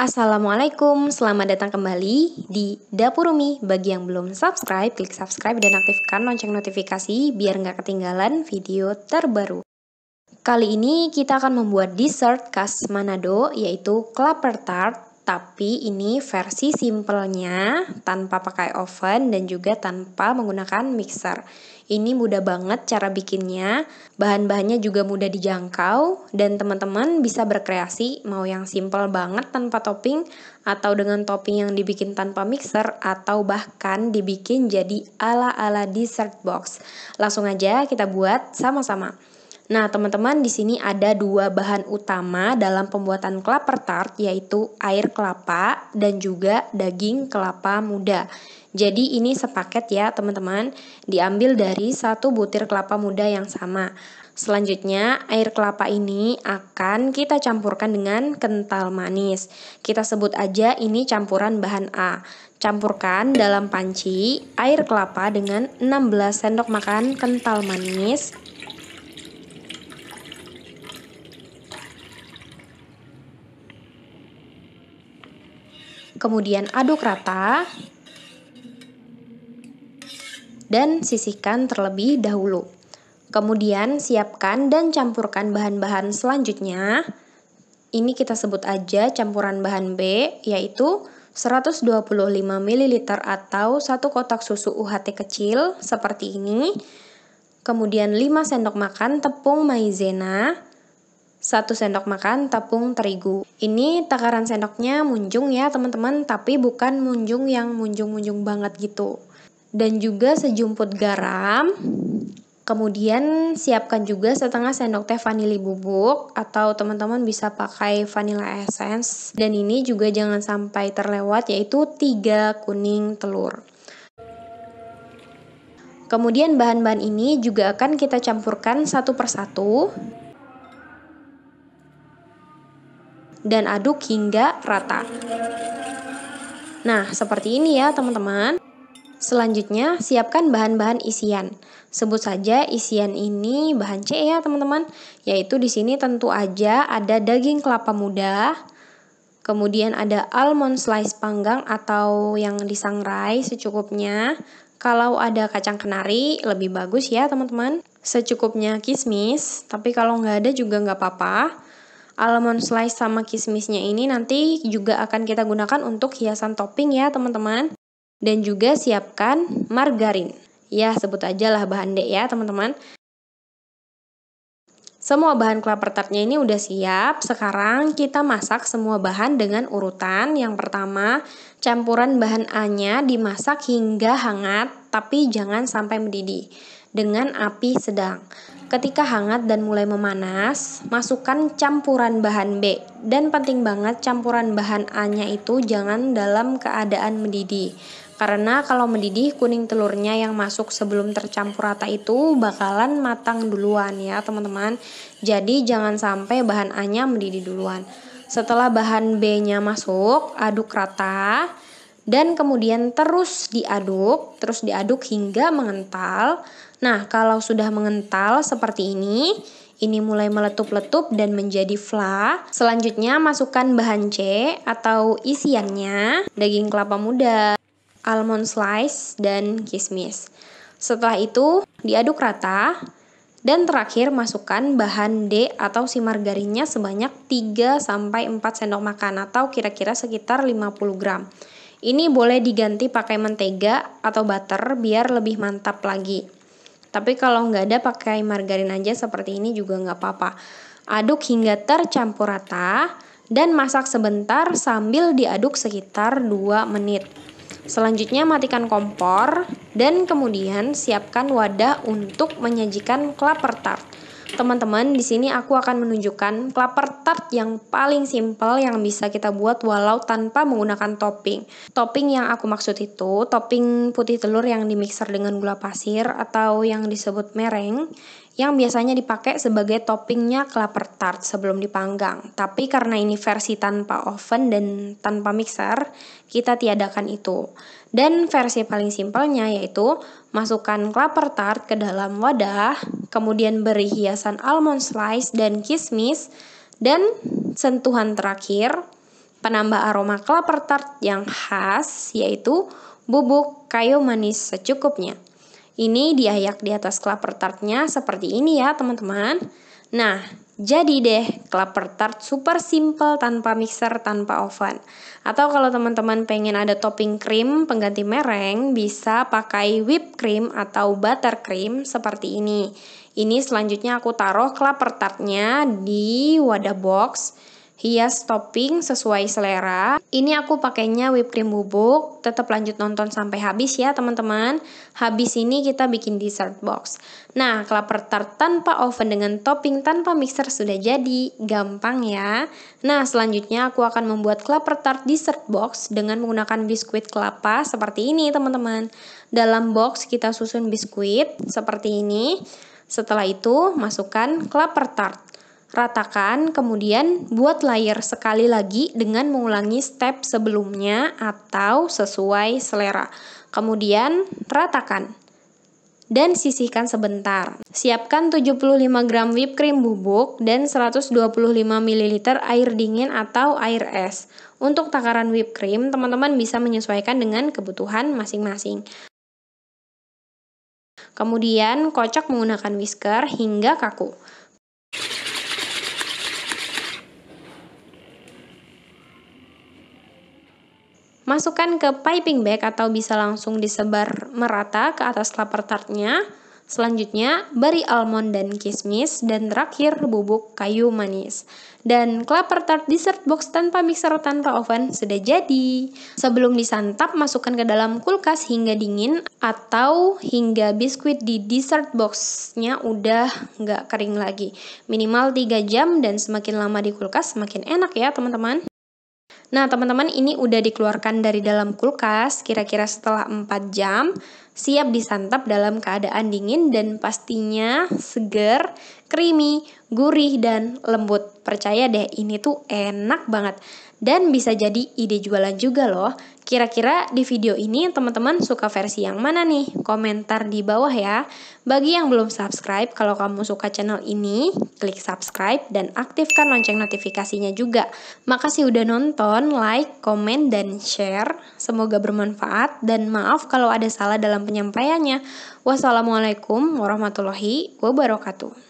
Assalamualaikum, selamat datang kembali di Dapur Umi. Bagi yang belum subscribe, klik subscribe dan aktifkan lonceng notifikasi biar nggak ketinggalan video terbaru. Kali ini kita akan membuat dessert khas Manado yaitu clapper tart tapi ini versi simpelnya tanpa pakai oven dan juga tanpa menggunakan mixer. Ini mudah banget cara bikinnya, bahan-bahannya juga mudah dijangkau dan teman-teman bisa berkreasi mau yang simple banget tanpa topping atau dengan topping yang dibikin tanpa mixer atau bahkan dibikin jadi ala-ala dessert box. Langsung aja kita buat sama-sama. Nah, teman-teman di sini ada dua bahan utama dalam pembuatan kelapa tart yaitu air kelapa dan juga daging kelapa muda. Jadi ini sepaket ya teman-teman, diambil dari satu butir kelapa muda yang sama. Selanjutnya, air kelapa ini akan kita campurkan dengan kental manis. Kita sebut aja ini campuran bahan A. Campurkan dalam panci air kelapa dengan 16 sendok makan kental manis Kemudian aduk rata dan sisihkan terlebih dahulu. Kemudian siapkan dan campurkan bahan-bahan selanjutnya. Ini kita sebut aja campuran bahan B, yaitu 125 ml atau satu kotak susu UHT kecil seperti ini. Kemudian 5 sendok makan tepung maizena, 1 sendok makan tepung terigu. Ini takaran sendoknya munjung ya teman-teman, tapi bukan munjung yang munjung-munjung banget gitu. Dan juga sejumput garam. Kemudian siapkan juga setengah sendok teh vanili bubuk atau teman-teman bisa pakai vanilla essence. Dan ini juga jangan sampai terlewat yaitu 3 kuning telur. Kemudian bahan-bahan ini juga akan kita campurkan satu persatu dan aduk hingga rata. Nah, seperti ini ya teman-teman. Selanjutnya, siapkan bahan-bahan isian. Sebut saja isian ini bahan C ya teman-teman, yaitu di sini tentu aja ada daging kelapa muda, kemudian ada almond slice panggang atau yang disangrai secukupnya, kalau ada kacang kenari lebih bagus ya teman-teman, secukupnya kismis, tapi kalau nggak ada juga nggak apa-apa, almond slice sama kismisnya ini nanti juga akan kita gunakan untuk hiasan topping ya teman-teman. Dan juga siapkan margarin. Ya sebut aja lah bahan D ya teman-teman. Semua bahan kelapa tartnya ini udah siap. Sekarang kita masak semua bahan dengan urutan. Yang pertama, campuran bahan A-nya dimasak hingga hangat, tapi jangan sampai mendidih dengan api sedang. Ketika hangat dan mulai memanas, masukkan campuran bahan B. Dan penting banget campuran bahan A-nya itu jangan dalam keadaan mendidih. Karena kalau mendidih kuning telurnya yang masuk sebelum tercampur rata itu bakalan matang duluan ya teman-teman. Jadi jangan sampai bahan A-nya mendidih duluan. Setelah bahan B-nya masuk, aduk rata dan kemudian terus diaduk, terus diaduk hingga mengental. Nah, kalau sudah mengental seperti ini, ini mulai meletup-letup dan menjadi fla. Selanjutnya masukkan bahan C atau isiannya, daging kelapa muda, almond slice, dan kismis. Setelah itu diaduk rata dan terakhir masukkan bahan D atau si margarinnya sebanyak 3 sampai 4 sendok makan atau kira-kira sekitar 50 gram. Ini boleh diganti pakai mentega atau butter biar lebih mantap lagi. Tapi kalau nggak ada pakai margarin aja seperti ini juga nggak apa-apa. Aduk hingga tercampur rata dan masak sebentar sambil diaduk sekitar 2 menit. Selanjutnya matikan kompor dan kemudian siapkan wadah untuk menyajikan klaper tart teman-teman, di sini aku akan menunjukkan clapper tart yang paling simple yang bisa kita buat walau tanpa menggunakan topping. Topping yang aku maksud itu topping putih telur yang dimixer dengan gula pasir atau yang disebut mereng yang biasanya dipakai sebagai toppingnya kelapa tart sebelum dipanggang. Tapi karena ini versi tanpa oven dan tanpa mixer, kita tiadakan itu. Dan versi paling simpelnya yaitu masukkan kelapa tart ke dalam wadah, kemudian beri hiasan almond slice dan kismis, dan sentuhan terakhir penambah aroma kelapa tart yang khas yaitu bubuk kayu manis secukupnya. Ini diayak di atas klaper tartnya seperti ini ya teman-teman. Nah, jadi deh klaper tart super simple tanpa mixer, tanpa oven. Atau kalau teman-teman pengen ada topping krim pengganti mereng, bisa pakai whipped cream atau butter cream seperti ini. Ini selanjutnya aku taruh klaper tartnya di wadah box hias topping sesuai selera. Ini aku pakainya whipped cream bubuk, tetap lanjut nonton sampai habis ya teman-teman. Habis ini kita bikin dessert box. Nah, kelapa tart tanpa oven dengan topping tanpa mixer sudah jadi, gampang ya. Nah, selanjutnya aku akan membuat kelapa tart dessert box dengan menggunakan biskuit kelapa seperti ini teman-teman. Dalam box kita susun biskuit seperti ini. Setelah itu, masukkan kelapa tart. Ratakan, kemudian buat layer sekali lagi dengan mengulangi step sebelumnya atau sesuai selera. Kemudian ratakan dan sisihkan sebentar. Siapkan 75 gram whipped cream bubuk dan 125 ml air dingin atau air es. Untuk takaran whipped cream, teman-teman bisa menyesuaikan dengan kebutuhan masing-masing. Kemudian kocok menggunakan whisker hingga kaku. Masukkan ke piping bag atau bisa langsung disebar merata ke atas lapar tartnya. Selanjutnya, beri almond dan kismis, dan terakhir bubuk kayu manis. Dan clapper tart dessert box tanpa mixer tanpa oven sudah jadi. Sebelum disantap, masukkan ke dalam kulkas hingga dingin atau hingga biskuit di dessert boxnya udah nggak kering lagi. Minimal 3 jam dan semakin lama di kulkas semakin enak ya teman-teman. Nah, teman-teman, ini udah dikeluarkan dari dalam kulkas kira-kira setelah 4 jam, siap disantap dalam keadaan dingin dan pastinya seger creamy, gurih, dan lembut. Percaya deh, ini tuh enak banget. Dan bisa jadi ide jualan juga loh. Kira-kira di video ini teman-teman suka versi yang mana nih? Komentar di bawah ya. Bagi yang belum subscribe, kalau kamu suka channel ini, klik subscribe dan aktifkan lonceng notifikasinya juga. Makasih udah nonton, like, komen, dan share. Semoga bermanfaat dan maaf kalau ada salah dalam penyampaiannya. Wassalamualaikum warahmatullahi wabarakatuh.